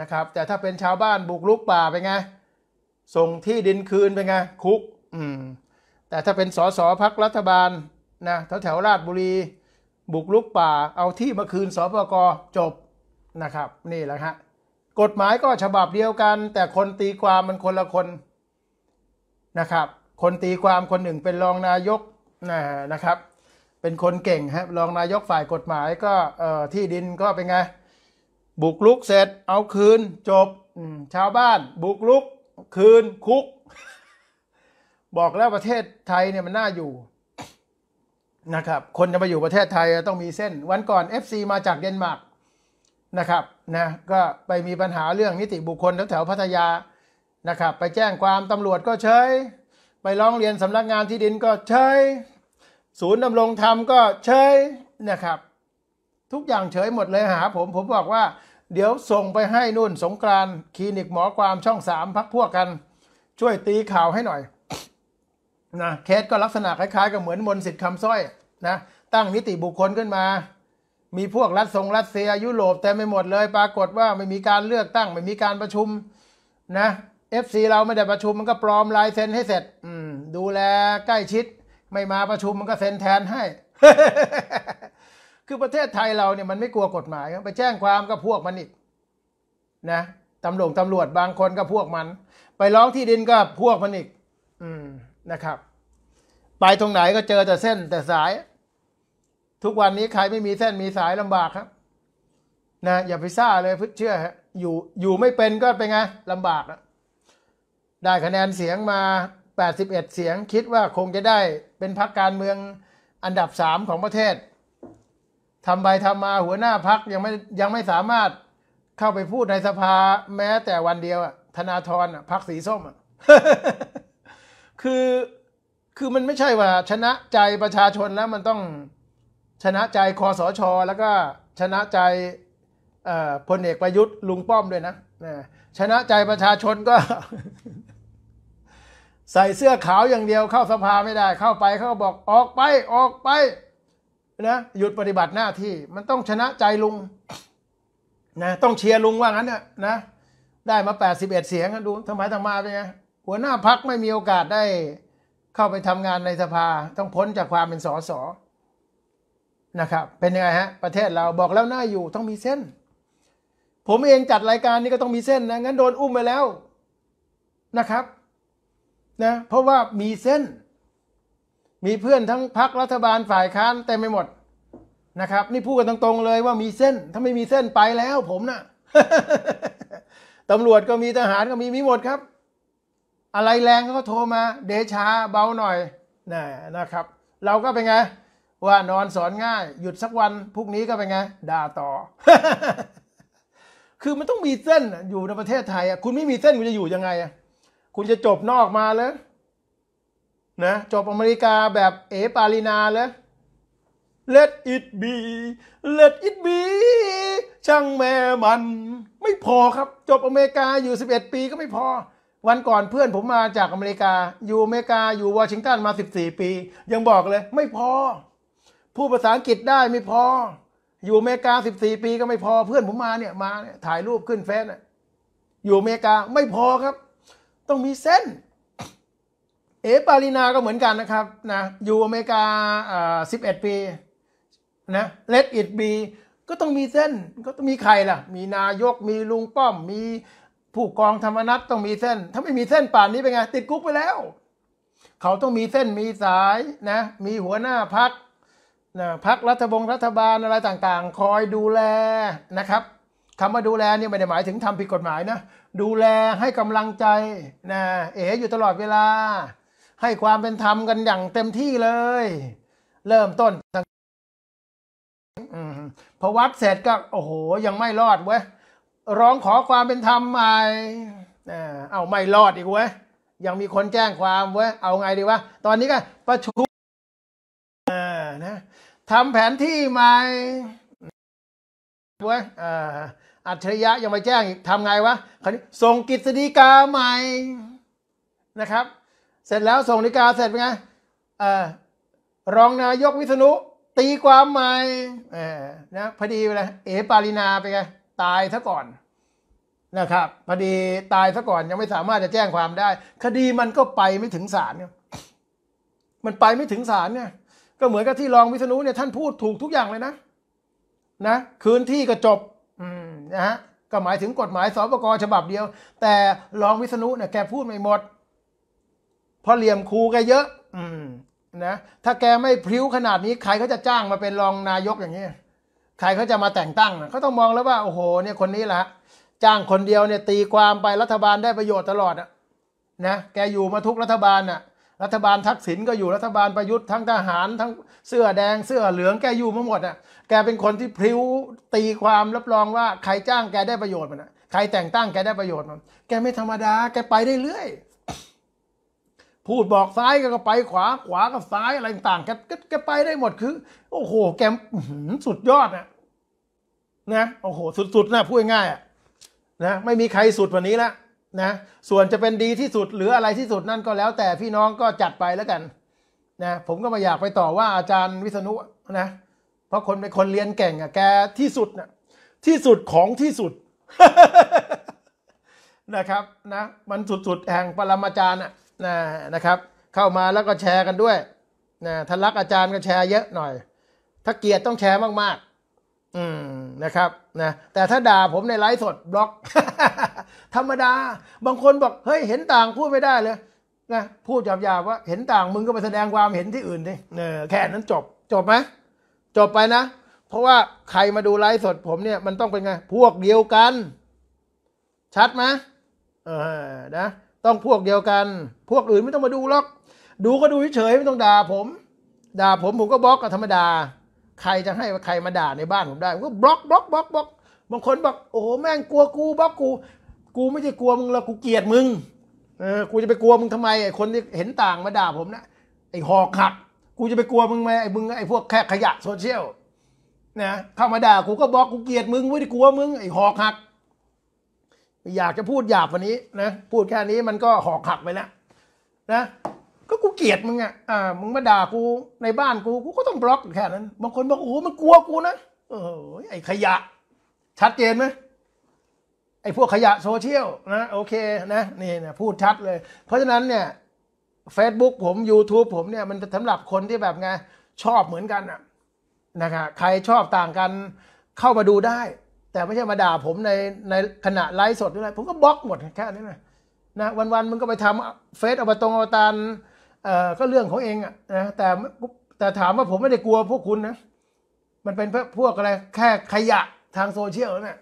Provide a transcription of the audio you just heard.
นะครับ แต่ถ้าเป็นชาวบ้านบุกลุกป่าเป็นไง ส่งที่ดินคืนเป็นไง คุก อืม แต่ถ้าเป็นสสพักรัฐบาล นะแถวแถวราชบุรีบุกลุกป่า เอาที่มาคืนสปกจบนะครับ นี่แหละฮะกฎหมายก็ฉบับเดียวกัน แต่คนตีความมันคนละคนนะครับ คนตีความคนหนึ่งเป็นรองนายกนะนะครับ เป็นคนเก่งฮะรองนายกฝ่ายกฎหมายก็ที่ดินก็เป็นไงบุกลุกเสร็จเอาคืนจบชาวบ้านบุกลุก คืนคุก บอกแล้วประเทศไทยเนี่ยมันน่าอยู่นะครับคนจะมาอยู่ประเทศไทยต้องมีเส้นวันก่อน FC มาจากเดนมาร์กนะครับนะก็ไปมีปัญหาเรื่องนิติบุคคลแถววพัทยา นะครับ ไปแจ้งความตำรวจก็เฉยไปร้องเรียนสำนักงานที่ดินก็เฉยศูนย์ดำรงธรรมก็เฉยนะครับทุกอย่างเฉยหมดเลยหาผมผมบอกว่าเดี๋ยวส่งไปให้นุ่นสงกรานคลินิกหมอความช่องสามพักพวกกัน ช่วยตีข่าวให้หน่อย นะเคสก็ลักษณะคล้ายๆ กับเหมือนมนสิทธิ์คำสร้อยนะตั้งนิติบุคคลขึ้นมา มีพวกรัฐทรงรัสเซีย ยุโรปแต่ไม่หมดเลย ปรากฏว่าไม่มีการเลือกตั้งไม่มีการประชุม นะเอฟซีเราไม่ได้ประชุมมันก็ปลอมลายเซ็นให้เสร็จ อืดูแลใกล้ชิด ไม่มาประชุมมันก็เซ็นแทนให้คือประเทศไทยเราเนี่ยมันไม่กลัวกฎหมายไปแจ้งความก็พวกมันอีกนะตำรวจตำรวจบางคนก็พวกมัน ไปร้องที่ดินก็พวกมันอีกอืมนะครับ ไปตรงไหนก็เจอแต่เส้นแต่สาย ทุกวันนี้ใครไม่มีเส้นมีสายลำบากครับ นะอย่าไปซ่าเลยพึ่งเชื่อฮะ อยู่อยู่ไม่เป็นก็เป็นไงลำบากนะได้คะแนนเสียงมา 81เสียงคิดว่าคงจะได้เป็นพรรคการเมืองอันดับสามของประเทศทำไปทำมาหัวหน้าพักยังไม่ยังไม่สามารถเข้าไปพูดในสภา แม้แต่วันเดียวอ่ะธนาธรอ่ะพักสีส้มอ่ะ คือคือมันไม่ใช่ว่า ชนะใจประชาชนแล้วมันต้อง ชนะใจคอสชอแล้วก็ชนะใจพลเอกประยุทธ์ลุงป้อมด้วยนะ ชนะใจประชาชนก็ ใส่เสื้อขาวอย่างเดียวเข้าสภาไม่ได้ เข้าไปเขาบอกออกไปออกไปนะหยุดปฏิบัติหน้าที่มันต้องชนะใจลุงนะต้องเชียร์ลุงว่างั้นนะนะ ได้มา81เสียงดูทำไมทางมาเป็นไงหัวหน้าพักไม่มีโอกาสได้ เข้าไปทำงานในสภาต้องพ้นจากความเป็นสอสอนะครับ เป็นยังไงฮะประเทศเราบอกแล้วน่าอยู่ต้องมีเส้น ผมเองจัดรายการนี้ก็ต้องมีเส้นนะงั้นโดนอุ้มไปแล้วนะครับนะเพราะว่ามีเส้นมีเพื่อนทั้งพักรัฐบาลฝ่ายค้านเต็มไปหมด นะครับ นี่พูดกันตรง ๆ เลยว่ามีเส้น ถ้าไม่มีเส้นไปแล้วผมนะ่ะตำรวจก็มีทหารก็มีมีหมดครับ อะไรแรงก็โทรมา เดชาเบาหน่อย นะนะครับ เราก็เป็นไงว่านอนสอนง่าย หยุดสักวันพรุ่งนี้ก็เป็นไงด่าต่อ คือมันต้องมีเส้นอยู่ในประเทศไทย อ่ะคุณไม่มีเส้นคุณจะอยู่ยังไงอ่ะคุณจะจบนอกมาเลยนะจบอเมริกาแบบเอปาลีนาเลย Let it be Let it be ช่างแม่มัน ไม่พอครับ จบอเมริกาอยู่ 11 ปีก็ไม่พอ วันก่อนเพื่อนผมมาจากอเมริกา อยู่อเมริกาอยู่วอชิงตันมา 14 ปี ยังบอกเลยไม่พอพูดภาษาอังกฤษได้ไม่พอ อยู่อเมริกา 14 ปีก็ไม่พอเพื่อนผมมาเนี่ยมาเนี่ยถ่ายรูปขึ้นแฟนอยู่อเมริกาไม่พอครับ ต้องมีเส้นเอปารีนา ก็เหมือนกันนะครับนะอยู่อเมริกาสิบเอ็ดปี นะเลดอิดบีก็ต้องมีเส้นก็ต้องมีใครล่ะ มีนายกมีลุงป้อม มีผู้กองธรรมนัตต้องมีเส้น ถ้าไม่มีเส้นป่านนี้เป็นไง ติดกุ๊กไปแล้ว เขาต้องมีเส้นมีสายนะ มีหัวหน้าพักนะพักรัฐบงรัฐบาลอะไรต่างๆ คอยดูแลนะครับคำว่าดูแลนี่ไม่ได้หมายถึงทำผิดกฎหมายนะดูแลให้กำลังใจนะ เอ๋อยู่ตลอดเวลาให้ความเป็นธรรมกันอย่างเต็มที่เลย เริ่มต้นพอวัดเสร็จก็ โอ้โหยังไม่รอดเว้ยร้องขอความเป็นธรรมไป่เอาไม่รอดอีกเว้ยยังมีคนแจ้งความเว้ยเอาไงดีวะ ตอนนี้ก็ประชุมนะทำแผนที่ใหม่เว้ยอัจฉริยะยังไม่แจ้งอีกทำไงวะคราวนี้ส่งกิจสดีกาใหม่นะครับเสร็จแล้วส่งนิกาเสร็จเป็นไงอรองนายกวิษณุตีความหม่นะพอดีเลยเอปารินาไปไง ตายซะก่อน นะครับพอดีตายซะก่อนยังไม่สามารถจะแจ้งความได้ คดีมันก็ไปไม่ถึงศาลเนี่ยมันไปไม่ถึงศาลเนี่ย ก็เหมือนกับที่รองวิษณุเนี่ยท่านพูดถูกทุกอย่างเลยนะนะคืนที่ก็จบนะฮะก็หมายถึงกฎหมายสปกฉบับเดียว แต่รองวิษณุเนี่ยแกพูดไม่หมดพราะเหลี่ยมครูแกเยอะ อืมนะ ถ้าแกไม่พลิ้วขนาดนี้ ใครเขาจะจ้างมาเป็นรองนายกอย่างนี้ใครเขาจะมาแต่งตั้งเขาต้องมองแล้วว่าโอ้โหเนี่ยคนนี้แหละจ้างคนเดียวเนี่ย ตีความไปรัฐบาลได้ประโยชน์ตลอดอะนะแกอยู่มาทุกรัฐบาลน่ะ รัฐบาลทักษิณก็อยู่รัฐบาลประยุทธ์ทั้งทหารทั้งเสื้อแดงเสื้อเหลืองแกอยู่มาหมดอ่ะแกเป็นคนที่พลิ้วตีความรับรองว่าใครจ้างแกได้ประโยชน์มันอ่ะใครแต่งตั้งแกได้ประโยชน์มันแกไม่ธรรมดา แกไปได้เรื่อยพูดบอกซ้ายก็ไปขวา ขวาก็ซ้ายอะไรต่างแกแกไปได้หมดคือ โอ้โหแกสุดยอดนะนะโอ้โห สุดๆนะพูดง่ายๆนะ ไม่มีใครสุดกว่านี้ละนะส่วนจะเป็นดีที่สุด หรืออะไรที่สุดนั่นก็แล้วแต่พี่น้องก็จัดไปแล้วกันนะผมก็มาอยากไปต่อว่าอาจารย์วิษณุนะเพราะคนเป็นคนเรียนเก่งอะแกที่สุดนะที่สุดของที่สุดนะครับ นะมันสุดๆแห่งปรมาจารย์อะนะนะครับ เข้ามาแล้วก็แชร์กันด้วย นะท้ารักอาจารย์ก็แชร์เยอะหน่อย ถ้าเกลียดต้องแชร์มากๆ อืมนะครับ นะ แต่ถ้าด่าผมในไลฟ์สดบล็อก ธรรมดา บางคนบอก เฮ้ยเห็นต่างพูดไม่ได้เลยนะพูดหยาบๆว่า เห็นต่างมึงก็ไปแสดงความเห็นที่อื่นดิเออแค่นั้นจบ จบไหมจบไปนะ เพราะว่าใครมาดูไลฟ์สดผมเนี่ยมันต้องเป็นไงพวกเดียวกัน ชัดไหมเออนะต้องพวกเดียวกัน พวกอื่นไม่ต้องมาดูหรอก ดูก็ดูเฉยไม่ต้องด่าผม ด่าผมผมก็บล็อกกับธรรมดา ใครจะให้ใครมาด่าในบ้านผมได้ผมก็บล็อกบล็อกบล็อกบล็อกบางคนบอก โอ้โหแม่งกลัวกูบล็อกกู กูไม่ใช่กลัวมึงละกูเกลียดมึง เออกูจะไปกลัวมึงทำไมไอ้คนที่เห็นต่างมาด่าผมนะไอ้หอกหัก กูจะไปกลัวมึงไหมไอ้มึงไอ้พวกแค่ขยะโซเชียลนะเข้ามาด่ากูก็บล็อกกูเกลียดมึงไม่ได้กลัวมึงไอ้หอกหักอยากจะพูดหยาบวันนี้นะ พูดแค่นี้มันก็หอกหักไปแล้วนะ ก็กูเกลียดมึงอ่ะอ่า มึงมาด่ากู ในบ้านกูกูก็ต้องบล็อกแค่นั้นบางคนบอกโอ้ มันกลัวกูนะเออไอ้ขยะ ชัดเจนไหมไอ้พวกขยะโซเชียลนะโอเค นะ นี่นะพูดชัดเลย เพราะฉะนั้นเนี่ย Facebook ผม YouTube ผมเนี่ยมันสำหรับคนที่แบบไงชอบเหมือนกันอะนะครับใครชอบต่างกัน เข้ามาดูได้แต่ไม่ใช่มาด่าผมในในขณะไลฟ์สดหรืออะไรผมก็บล็อกหมดแค่นี้นะนะวันนมันก็ไปทำเฟซอบตงอบตานเอ่อก็เรื่องของเองอะนะแต่แต่ถามว่าผมไม่ได้กลัวพวกคุณนะ มันเป็นพวกอะไรแค่ขยะทางโซเชียลน่ะ